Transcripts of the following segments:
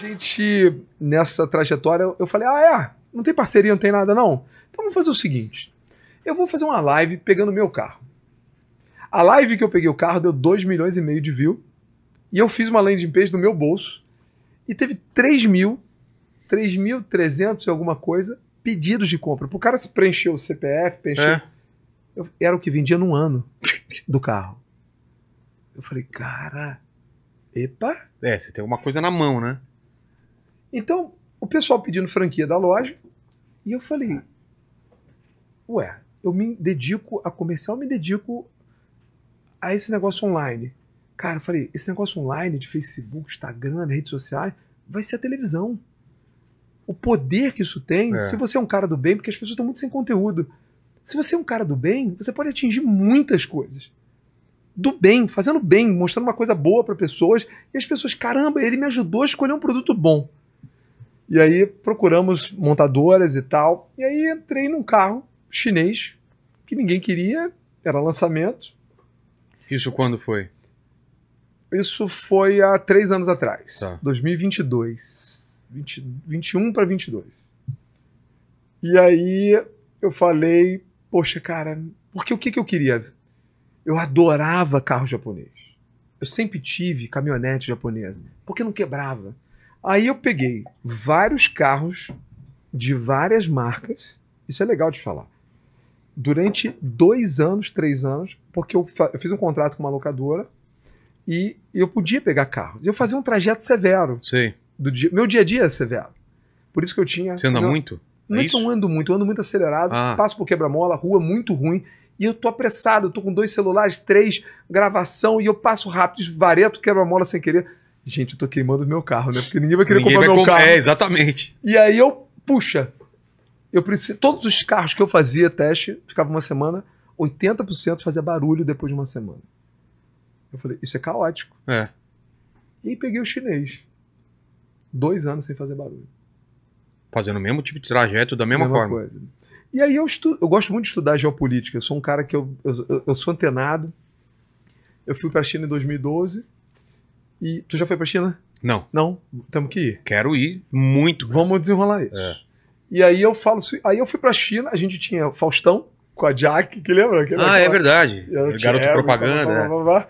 gente, nessa trajetória, eu falei: ah, é? Não tem parceria, não tem nada, não? Então vamos fazer o seguinte: eu vou fazer uma live pegando meu carro. A live que eu peguei o carro deu 2 milhões e meio de view. E eu fiz uma landing page do meu bolso. E teve 3 mil, 3.300 e alguma coisa, pedidos de compra. Pro cara se preencher o CPF, É. Eu, era o que vendia num ano do carro. Eu falei, cara, epa. É, você tem alguma coisa na mão, né? Então, o pessoal pedindo franquia da loja, e eu falei, ué, eu me dedico a comercial, me dedico a esse negócio online. Cara, eu falei, esse negócio online de Facebook, Instagram, redes sociais, vai ser a televisão. O poder que isso tem, é. se você é um cara do bem, porque as pessoas estão muito sem conteúdo. Se você é um cara do bem, você pode atingir muitas coisas. Do bem, fazendo bem, mostrando uma coisa boa para pessoas, e as pessoas, caramba, ele me ajudou a escolher um produto bom. E aí procuramos montadoras e tal. E aí entrei num carro chinês que ninguém queria, era lançamento. Isso quando foi? Isso foi há três anos atrás, tá. 2022. 20, 21 para 22. E aí eu falei, poxa, cara, porque o que, que eu queria? Eu adorava carro japonês. Eu sempre tive caminhonete japonesa, porque não quebrava. Aí eu peguei vários carros de várias marcas, isso é legal de falar, durante dois anos, três anos, porque eu, eu fiz um contrato com uma locadora e eu podia pegar carros. Eu fazia um trajeto severo. Sim. Do dia, meu dia a dia é severo. Por isso que eu tinha. Você anda eu, muito? Não é que eu ando muito, eu ando muito acelerado, ah. passo por quebra-mola, rua é muito ruim, e eu tô apressado, eu tô com dois celulares, três, gravação, e eu passo rápido, vareto, quebra-mola sem querer gente, eu tô queimando meu carro, né? Porque ninguém vai querer ninguém comprar vai meu comprar, carro. É, exatamente. E aí eu, puxa, eu preciso. Todos os carros que eu fazia teste, ficava uma semana, 80% fazia barulho depois de uma semana. Eu falei, isso é caótico. É. E aí peguei o chinês. Dois anos sem fazer barulho. Fazendo o mesmo tipo de trajeto, da mesma, mesma forma. Coisa. E aí eu, estu... eu gosto muito de estudar geopolítica. Eu sou um cara que eu, eu, eu sou antenado. Eu fui para a China em 2012 e tu já foi pra China? Não. Não? Temos que ir. Quero ir muito. Vamos desenrolar isso. É. E aí eu falo, aí eu fui pra China, a gente tinha Faustão com a Jack, que lembra? Que ah, é aquela, é verdade. Garoto era, propaganda. Blá, blá, é. blá,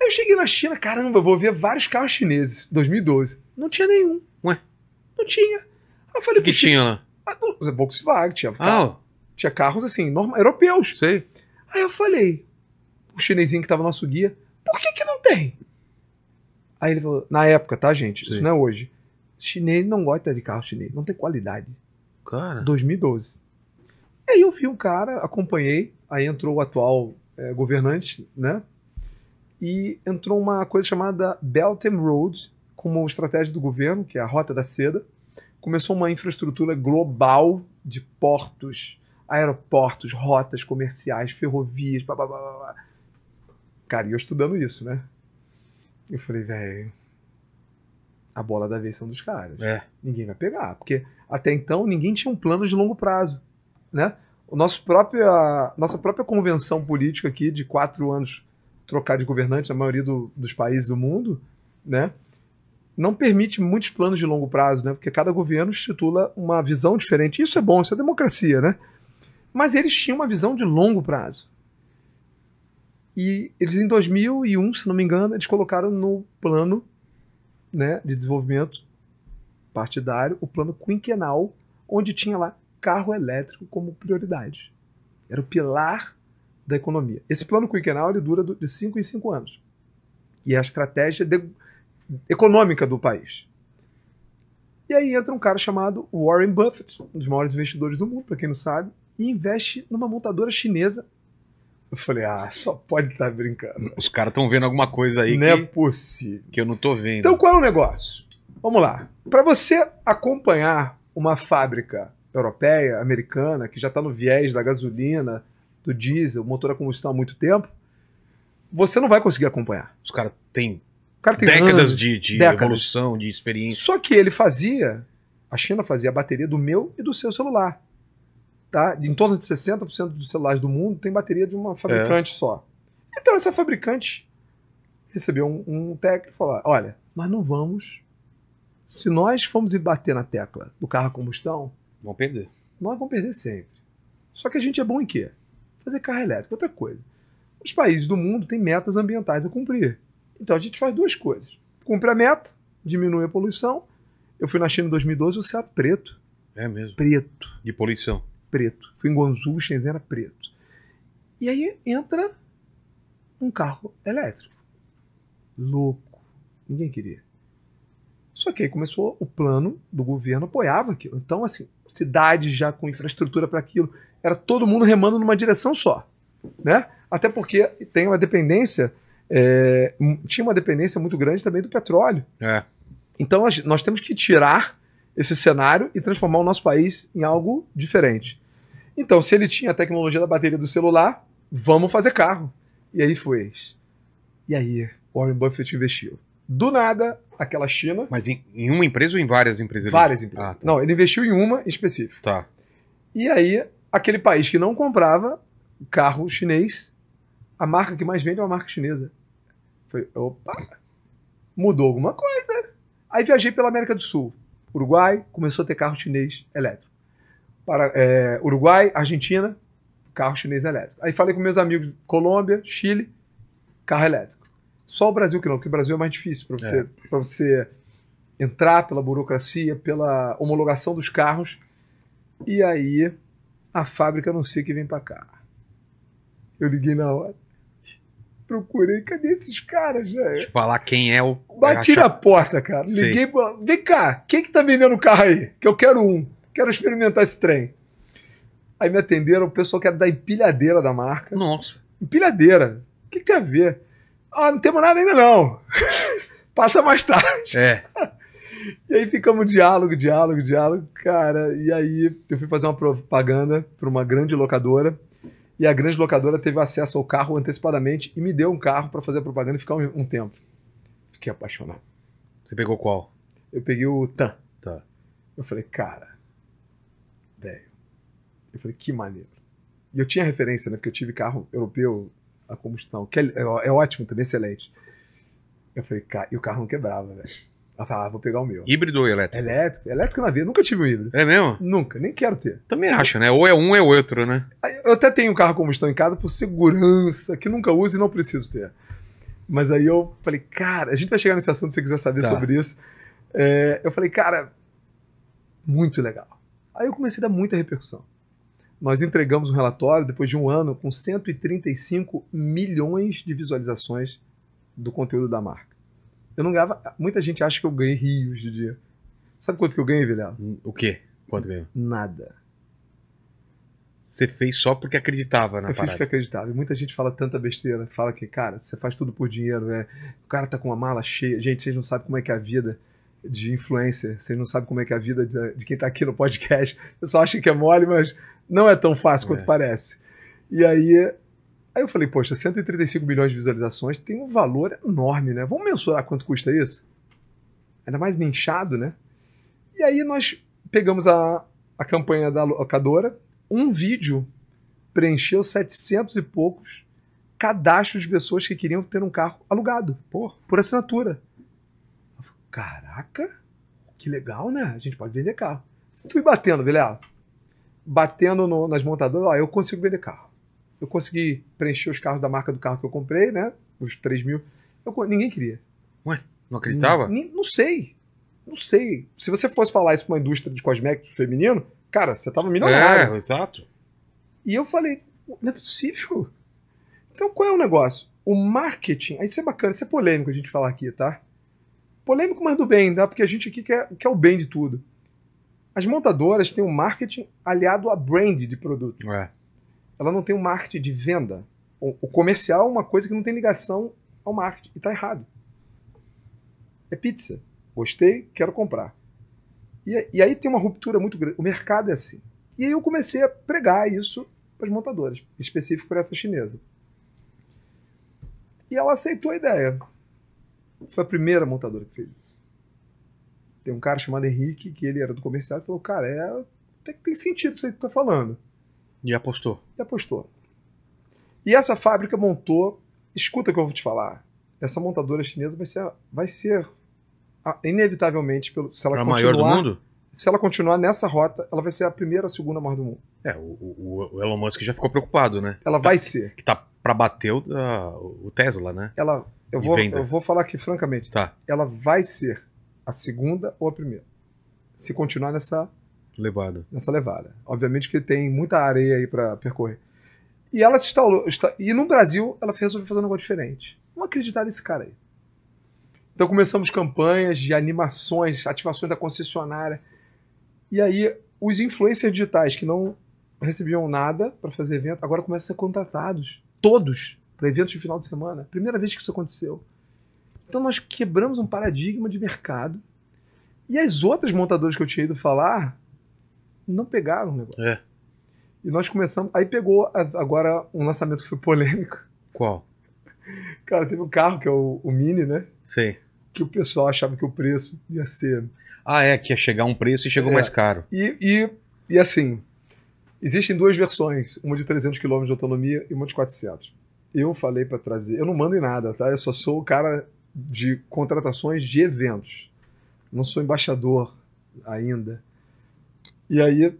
Aí eu cheguei na China, caramba, eu vou ver vários carros chineses, 2012. Não tinha nenhum. Ué? Não tinha. Aí eu falei, o que, tinha lá? Ah, é Volkswagen, tinha, ah. carro, tinha carros assim, norma, europeus. Sei. Aí eu falei, o chinesinho que tava no nosso guia, por que que não tem? Aí ele falou, na época, tá, gente? Sim. Isso não é hoje. Chinês não gosta de carro chinês, não tem qualidade. Cara. 2012. E aí eu vi um cara, acompanhei, aí entrou o atual é, governante, né? E entrou uma coisa chamada Belt and Road, como estratégia do governo, que é a Rota da Seda. Começou uma infraestrutura global de portos, aeroportos, rotas comerciais, ferrovias, blá, blá, blá, blá. Cara, eu estudando isso, né? Eu falei, velho, a bola da vez são dos caras. É. Ninguém vai pegar, porque até então ninguém tinha um plano de longo prazo, né? O nosso própria, nossa própria convenção política aqui de quatro anos trocar de governante na maioria do, dos países do mundo, né? Não permite muitos planos de longo prazo, né? Porque cada governo institula uma visão diferente. Isso é bom, isso é democracia, né? Mas eles tinham uma visão de longo prazo. E eles, em 2001, se não me engano, eles colocaram no plano né, de desenvolvimento partidário o plano quinquenal, onde tinha lá carro elétrico como prioridade. Era o pilar da economia. Esse plano quinquenal ele dura de 5 em 5 anos. E é a estratégia de, econômica do país. E aí entra um cara chamado Warren Buffett, um dos maiores investidores do mundo, para quem não sabe, e investe numa montadora chinesa eu falei, ah, só pode estar tá brincando. Os caras estão vendo alguma coisa aí não é que, é possível. que eu não estou vendo. Então qual é o negócio? Vamos lá. Para você acompanhar uma fábrica europeia, americana, que já está no viés da gasolina, do diesel, motor a combustão há muito tempo, você não vai conseguir acompanhar. Os caras têm cara décadas anos, de, de décadas. evolução, de experiência. Só que ele fazia, a China fazia a bateria do meu e do seu celular tá? em torno de 60% dos celulares do mundo tem bateria de uma fabricante é. só. Então essa fabricante recebeu um, um técnico e falou: olha, nós não vamos. Se nós formos ir bater na tecla do carro a combustão. Vão perder. Nós vamos perder sempre. Só que a gente é bom em quê? Fazer carro elétrico, outra coisa. Os países do mundo têm metas ambientais a cumprir. Então a gente faz duas coisas. Cumpre a meta, diminui a poluição. Eu fui na China em 2012, o céu preto. É mesmo? Preto. De poluição preto. fui Fingonzu, Shenzhen era preto. E aí entra um carro elétrico. Louco. Ninguém queria. Só que aí começou o plano do governo apoiava aquilo. Então, assim, cidades já com infraestrutura para aquilo, era todo mundo remando numa direção só. Né? Até porque tem uma dependência, é, tinha uma dependência muito grande também do petróleo. É. Então, nós temos que tirar esse cenário e transformar o nosso país em algo diferente. Então, se ele tinha a tecnologia da bateria do celular, vamos fazer carro. E aí foi. E aí, Warren Buffett investiu. Do nada, aquela China. Mas em, em uma empresa ou em várias empresas? Várias empresas. Ah, tá. Não, ele investiu em uma específica. Tá. E aí, aquele país que não comprava carro chinês, a marca que mais vende é uma marca chinesa. Foi, opa, mudou alguma coisa. Aí viajei pela América do Sul. Uruguai começou a ter carro chinês elétrico para, é, Uruguai, Argentina, carro chinês elétrico. Aí falei com meus amigos, Colômbia, Chile, carro elétrico. Só o Brasil que não, porque o Brasil é mais difícil para você, é. você entrar pela burocracia, pela homologação dos carros. E aí a fábrica não sei que vem para cá. Eu liguei na hora. Procurei, cadê esses caras, velho? Deixa eu falar quem é o. Bati é na porta, cara. Liguei, Sei. vem cá, quem que tá vendendo o carro aí? Que eu quero um quero experimentar esse trem. Aí me atenderam, o pessoal quer dar empilhadeira da marca. Nossa. Empilhadeira. O que, que tem a ver? Ah, não temos nada ainda não. Passa mais tarde. É. E aí ficamos diálogo, diálogo, diálogo, cara. E aí eu fui fazer uma propaganda para uma grande locadora. E a grande locadora teve acesso ao carro antecipadamente e me deu um carro para fazer a propaganda e ficar um, um, tempo. Fiquei apaixonado. Você pegou qual? Eu peguei o TAN. Tá. Eu falei, cara, velho. Eu falei, que maneiro. E eu tinha referência, né? Porque eu tive carro europeu a combustão, que é, é, é ótimo também, excelente. Eu falei, cara, e o carro não quebrava, velho. Ela falou, ah, vou pegar o meu. Híbrido ou elétrico? Elétrico. Elétrico na vida. Nunca tive um híbrido. É mesmo? Nunca. Nem quero ter. Também acho, né? Ou é um, é outro, né? Eu até tenho um carro a combustão em casa por segurança, que nunca uso e não preciso ter. Mas aí eu falei, cara, a gente vai chegar nesse assunto se você quiser saber tá. sobre isso. É, eu falei, cara, muito legal. Aí eu comecei a dar muita repercussão. Nós entregamos um relatório depois de um ano com 135 milhões de visualizações do conteúdo da marca. Eu não ganhava. Muita gente acha que eu ganhei rios de dia. Sabe quanto que eu ganhei, Vilela? Hum, o quê? Quanto ganhou? Nada. Você fez só porque acreditava na eu parada. Eu fiz porque acreditava. E muita gente fala tanta besteira. Fala que, cara, você faz tudo por dinheiro, né? O cara tá com uma mala cheia. Gente, vocês não sabem como é que é a vida de influencer. Vocês não sabem como é que é a vida de, quem está aqui no podcast. O pessoal acha que é mole, mas não é tão fácil quanto é. parece. E aí, aí eu falei, poxa, 135 milhões de visualizações tem um valor enorme, né? Vamos mensurar quanto custa isso? Ainda mais inchado, né? E aí nós pegamos a, a campanha da locadora, um vídeo preencheu 700 e poucos cadastros de pessoas que queriam ter um carro alugado, por, por assinatura. Caraca, que legal, né? A gente pode vender carro. Fui batendo, Vilela. Batendo no, nas montadoras, ó, eu consigo vender carro. Eu consegui preencher os carros da marca do carro que eu comprei, né? Os 3 mil. Eu, ninguém queria. Ué, não acreditava? N não sei. Não sei. Se você fosse falar isso pra uma indústria de cosméticos feminino, cara, você tava milionário. É, exato. E eu falei, não é possível. Então qual é o negócio? O marketing, aí isso é bacana, isso é polêmico a gente falar aqui, tá? Polêmico, mas do bem, tá? porque a gente aqui quer, quer é o bem de tudo. As montadoras têm um marketing aliado a brand de produto. É. Ela não tem um marketing de venda. O comercial é uma coisa que não tem ligação ao marketing. E está errado. É pizza. Gostei, quero comprar. E, e, aí tem uma ruptura muito grande. O mercado é assim. E aí eu comecei a pregar isso para as montadoras, específico para essa chinesa. E ela aceitou a ideia. Foi a primeira montadora que fez isso. Tem um cara chamado Henrique, que ele era do comercial, e falou: Cara, é, tem, tem sentido isso aí que tu tá falando. E apostou. E apostou. E essa fábrica montou. Escuta o que eu vou te falar. Essa montadora chinesa vai ser, vai ser inevitavelmente, pelo, se ela a continuar. maior do mundo? Se ela continuar nessa rota, ela vai ser a primeira, a segunda maior do mundo. É, o, o, o Elon Musk já ficou preocupado, né? Ela tá, vai ser. Que tá para bater o, o Tesla, né? Ela eu vou, Eu vou falar aqui francamente. Tá. Ela vai ser a segunda ou a primeira. Se continuar nessa levada. Nessa levada. Obviamente que tem muita areia aí para percorrer. E ela se instalou. E no Brasil, ela resolveu fazer um negócio diferente. Não acreditar nesse cara aí. Então começamos campanhas de animações, ativações da concessionária. E aí, os influencers digitais que não recebiam nada para fazer evento, agora começam a ser contratados. Todos para eventos de final de semana. Primeira vez que isso aconteceu. Então nós quebramos um paradigma de mercado. E as outras montadoras que eu tinha ido falar não pegaram o negócio. É. E nós começamos. Aí pegou agora um lançamento que foi polêmico. Qual? Cara, teve um carro que é o, o Mini, né? Sim. Que o pessoal achava que o preço ia ser. Ah, é, que ia chegar um preço e chegou é. mais caro. E, e, e assim, existem duas versões: uma de 300 km de autonomia e uma de 400 eu falei para trazer. Eu não mando em nada, tá? Eu só sou o cara de contratações de eventos. Não sou embaixador ainda. E aí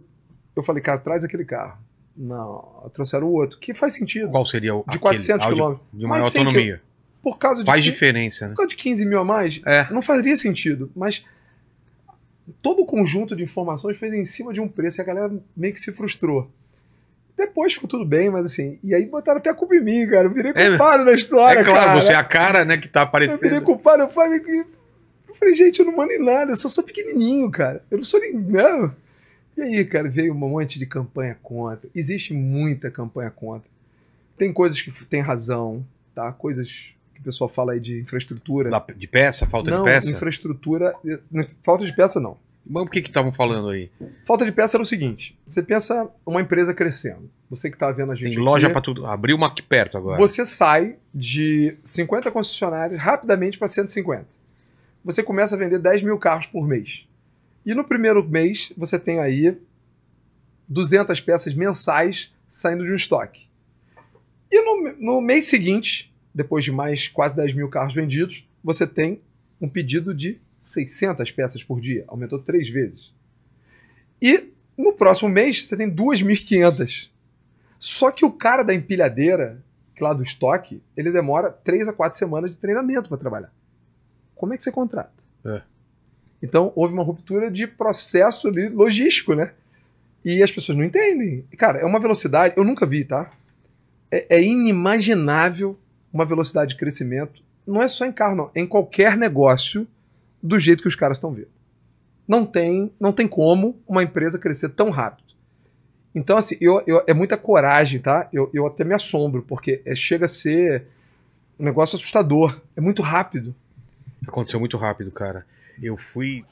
eu falei, cara, traz aquele carro. Não, trouxeram o outro, que faz sentido. Qual seria o De 400 quilômetros. De maior autonomia. por causa de faz 15, diferença, né? Por causa de 15 mil a mais, é. não faria sentido. Mas todo o conjunto de informações fez em cima de um preço e a galera meio que se frustrou. Depois ficou tudo bem, mas assim. E aí botaram até a culpa em mim, cara. Eu virei é, né? culpado é, na história. É claro, cara. você é a cara, né, que tá aparecendo. Eu virei culpado, eu falei que. Eu falei, gente, eu não mando em nada, eu só sou pequenininho, cara. Eu não sou ninguém. E aí, cara, veio um monte de campanha contra. Existe muita campanha contra. Tem coisas que tem razão, tá? Coisas que o pessoal fala aí de infraestrutura. De peça? Falta não, de peça? Infraestrutura. Eh, falta de peça, não mas por que estavam falando aí? Falta de peça era o seguinte: você pensa uma empresa crescendo. Você que está vendo a gente. Tem loja para tudo. Abriu uma aqui perto agora. Você sai de 50 concessionárias rapidamente para 150. Você começa a vender 10 mil carros por mês. E no primeiro mês, você tem aí 200 peças mensais saindo de um estoque. E no, no mês seguinte, depois de mais quase 10 mil carros vendidos, você tem um pedido de 600 peças por dia, aumentou três vezes. E no próximo mês você tem 2.500. Só que o cara da empilhadeira, que lá do estoque, ele demora três a quatro semanas de treinamento para trabalhar. Como é que você contrata? É. Então houve uma ruptura de processo ali, logístico, né? E as pessoas não entendem. Cara, é uma velocidade, eu nunca vi, tá? É, é inimaginável uma velocidade de crescimento. Não é só em carro, não. É em qualquer negócio do jeito que os caras estão vendo. Não tem, não tem como uma empresa crescer tão rápido. Então, assim, eu, eu, é muita coragem, tá? Eu, eu até me assombro, porque é, chega a ser um negócio assustador. É muito rápido. Aconteceu muito rápido, cara. Eu fui